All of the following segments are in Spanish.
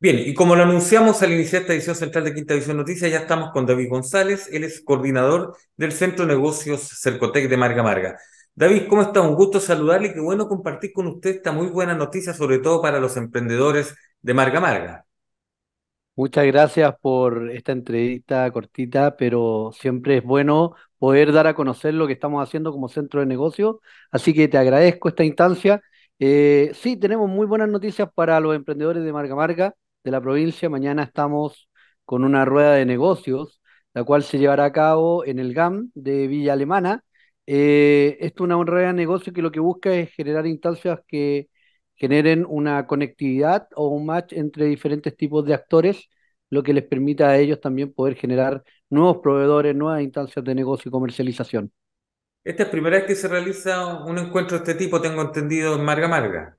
Bien, y como lo anunciamos al iniciar esta edición central de Quinta Edición Noticias, ya estamos con David González, él es coordinador del Centro de Negocios Cercotec de Marga Marga. David, ¿cómo está? Un gusto saludarle y qué bueno compartir con usted esta muy buena noticia, sobre todo para los emprendedores de Marga Marga. Muchas gracias por esta entrevista cortita, pero siempre es bueno poder dar a conocer lo que estamos haciendo como centro de negocio. Así que te agradezco esta instancia. Eh, sí, tenemos muy buenas noticias para los emprendedores de Marca Marca de la provincia. Mañana estamos con una rueda de negocios, la cual se llevará a cabo en el GAM de Villa Alemana. Eh, esto es una rueda de negocios que lo que busca es generar instancias que generen una conectividad o un match entre diferentes tipos de actores, lo que les permita a ellos también poder generar nuevos proveedores, nuevas instancias de negocio y comercialización. Esta es primera vez que se realiza un encuentro de este tipo, tengo entendido, en Marga Marga.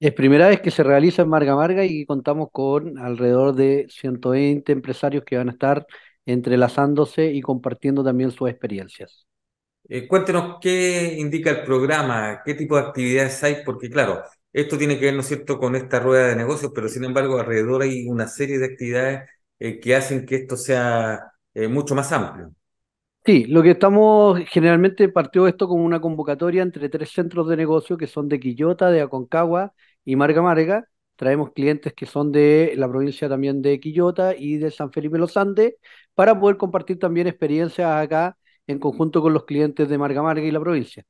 Es primera vez que se realiza en Marga Marga y contamos con alrededor de 120 empresarios que van a estar entrelazándose y compartiendo también sus experiencias. Eh, cuéntenos qué indica el programa, qué tipo de actividades hay, porque claro, esto tiene que ver, ¿no es cierto?, con esta rueda de negocios, pero sin embargo, alrededor hay una serie de actividades eh, que hacen que esto sea eh, mucho más amplio. Sí, lo que estamos generalmente partió esto como una convocatoria entre tres centros de negocio que son de Quillota, de Aconcagua y Marga Marga. Traemos clientes que son de la provincia también de Quillota y de San Felipe Los Andes para poder compartir también experiencias acá en conjunto con los clientes de Marga Marga y la provincia.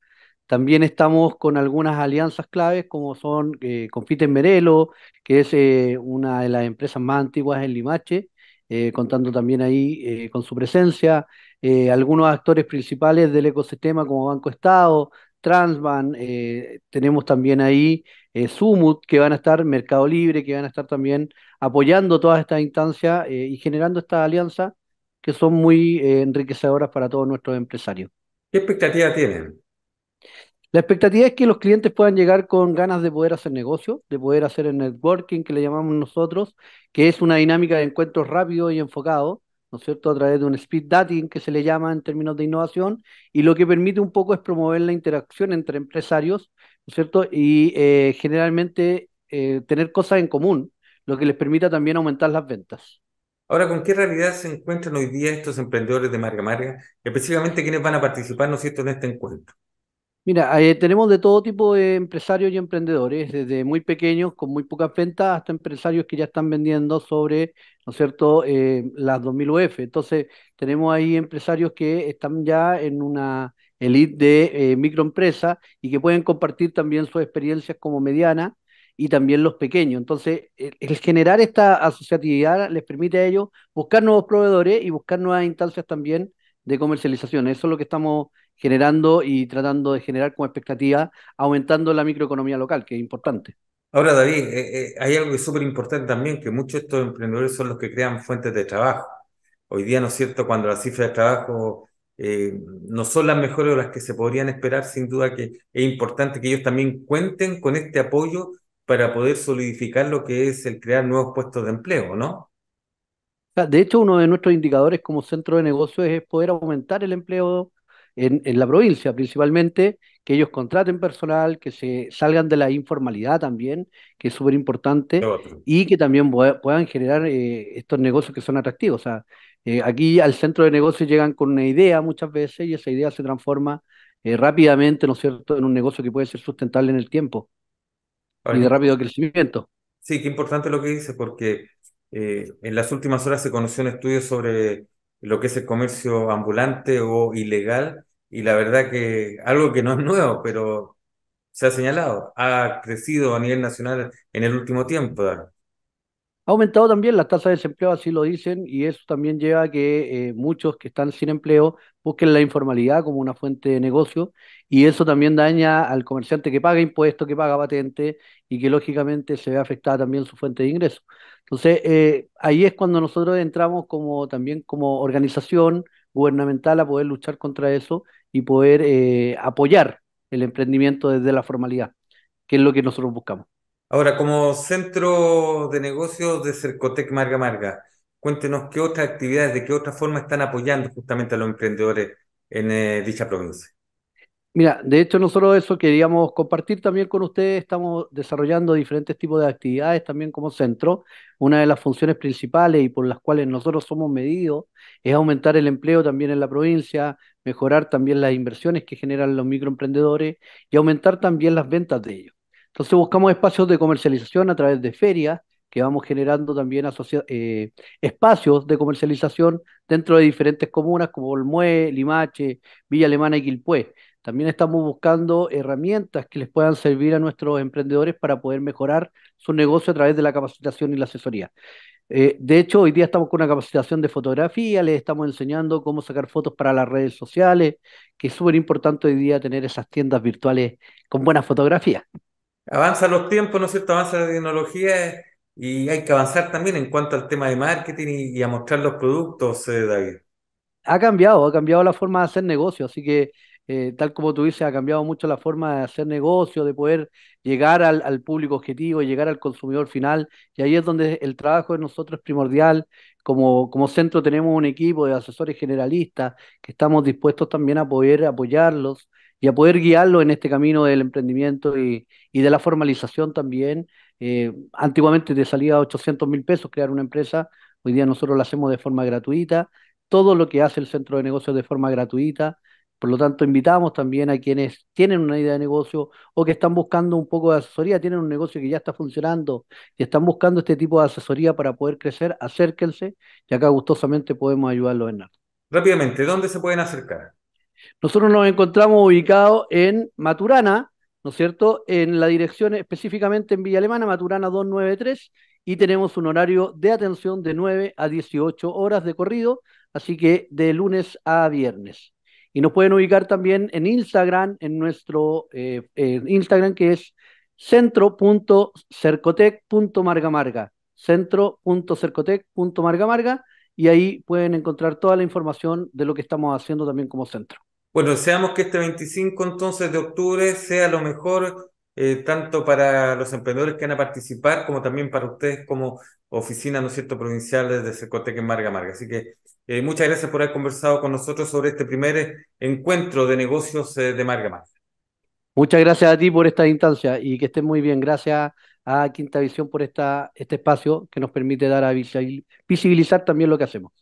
También estamos con algunas alianzas claves, como son eh, Confite Merelo, que es eh, una de las empresas más antiguas en Limache, eh, contando también ahí eh, con su presencia. algunos actores principales del ecosistema, como Banco Estado, Transban, tenemos también ahí Sumut, que van a estar, Mercado Libre, que van a estar también apoyando todas estas instancias y generando estas alianzas que son muy enriquecedoras para todos nuestros empresarios. ¿Qué expectativa tienen? La expectativa es que los clientes puedan llegar con ganas de poder hacer negocio, de poder hacer el networking que le llamamos nosotros, que es una dinámica de encuentros rápido y enfocado, ¿no es cierto?, a través de un speed dating que se le llama en términos de innovación, y lo que permite un poco es promover la interacción entre empresarios, ¿no es cierto?, y eh, generalmente eh, tener cosas en común, lo que les permita también aumentar las ventas. Ahora, ¿con qué realidad se encuentran hoy día estos emprendedores de marca Marga? Específicamente, quienes van a participar, ¿no es cierto?, en este encuentro. Mira, eh, tenemos de todo tipo de empresarios y emprendedores, desde muy pequeños con muy pocas ventas hasta empresarios que ya están vendiendo sobre, ¿no es cierto?, eh, las 2000 UF. Entonces, tenemos ahí empresarios que están ya en una elite de eh, microempresas y que pueden compartir también sus experiencias como mediana y también los pequeños. Entonces, el generar esta asociatividad les permite a ellos buscar nuevos proveedores y buscar nuevas instancias también de comercialización. Eso es lo que estamos generando y tratando de generar como expectativa, aumentando la microeconomía local, que es importante. Ahora, David, eh, eh, hay algo que es súper importante también, que muchos de estos emprendedores son los que crean fuentes de trabajo. Hoy día, ¿no es cierto?, cuando las cifras de trabajo eh, no son las mejores o las que se podrían esperar, sin duda que es importante que ellos también cuenten con este apoyo para poder solidificar lo que es el crear nuevos puestos de empleo, ¿no? De hecho, uno de nuestros indicadores como centro de negocios es poder aumentar el empleo en, la provincia principalmente, que ellos contraten personal, que se salgan de la informalidad también, que es súper importante, y que también puedan generar eh, estos negocios que son atractivos. O sea, eh, aquí al centro de negocios llegan con una idea muchas veces y esa idea se transforma eh, rápidamente, ¿no es cierto?, en un negocio que puede ser sustentable en el tiempo y de rápido crecimiento. Sí, qué importante lo que dice, porque en las últimas horas se conoció un estudio sobre lo que es el comercio ambulante o ilegal, y la verdad que algo que no es nuevo, pero se ha señalado, ha crecido a nivel nacional en el último tiempo. Ha aumentado también la tasa de desempleo, así lo dicen, y eso también lleva a que eh, muchos que están sin empleo busquen la informalidad como una fuente de negocio, y eso también daña al comerciante que paga impuestos, que paga patente, y que lógicamente se ve afectada también su fuente de ingreso. Entonces, eh, ahí es cuando nosotros entramos como también como organización gubernamental a poder luchar contra eso y poder eh, apoyar el emprendimiento desde la formalidad, que es lo que nosotros buscamos. Ahora, como centro de negocios de Cercotec Marga Marga, cuéntenos qué otras actividades, de qué otra forma están apoyando justamente a los emprendedores en eh, dicha provincia. Mira, de hecho nosotros eso queríamos compartir también con ustedes, estamos desarrollando diferentes tipos de actividades también como centro. Una de las funciones principales y por las cuales nosotros somos medidos es aumentar el empleo también en la provincia, mejorar también las inversiones que generan los microemprendedores y aumentar también las ventas de ellos. Entonces buscamos espacios de comercialización a través de ferias, que vamos generando también eh, espacios de comercialización dentro de diferentes comunas como Olmué, Limache, Villa Alemana y Quilpué. También estamos buscando herramientas que les puedan servir a nuestros emprendedores para poder mejorar su negocio a través de la capacitación y la asesoría. Eh, de hecho, hoy día estamos con una capacitación de fotografía, les estamos enseñando cómo sacar fotos para las redes sociales, que es súper importante hoy día tener esas tiendas virtuales con buenas fotografías. Avanza los tiempos, ¿no es cierto? Avanza la tecnología y hay que avanzar también en cuanto al tema de marketing y, a mostrar los productos, eh, David. Ha cambiado, ha cambiado la forma de hacer negocio, así que eh, tal como tú dices, ha cambiado mucho la forma de hacer negocio, de poder llegar al, público objetivo, llegar al consumidor final, y ahí es donde el trabajo de nosotros es primordial. Como, como centro tenemos un equipo de asesores generalistas que estamos dispuestos también a poder apoyarlos y a poder guiarlo en este camino del emprendimiento y, de la formalización también. Eh, antiguamente te salía 800 mil pesos crear una empresa, hoy día nosotros la hacemos de forma gratuita, todo lo que hace el centro de negocios de forma gratuita, por lo tanto invitamos también a quienes tienen una idea de negocio o que están buscando un poco de asesoría, tienen un negocio que ya está funcionando y están buscando este tipo de asesoría para poder crecer, acérquense y acá gustosamente podemos ayudarlos en nada. Rápidamente, ¿dónde se pueden acercar? Nosotros nos encontramos ubicados en Maturana, ¿no es cierto? En la dirección específicamente en Villa Alemana, Maturana 293, y tenemos un horario de atención de 9 a 18 horas de corrido, así que de lunes a viernes. Y nos pueden ubicar también en Instagram, en nuestro eh, Instagram que es centro.cercotec.margamarga, centro.cercotec.margamarga, y ahí pueden encontrar toda la información de lo que estamos haciendo también como centro. Bueno, deseamos que este 25 entonces de octubre sea lo mejor eh, tanto para los emprendedores que van a participar como también para ustedes como oficinas ¿no es cierto?, provincial de secotec en Marga Marga. Así que eh, muchas gracias por haber conversado con nosotros sobre este primer eh, encuentro de negocios de Marga Marga. Muchas gracias a ti por esta instancia y que estén muy bien. Gracias a Quinta Visión por esta, este espacio que nos permite dar a visibilizar también lo que hacemos.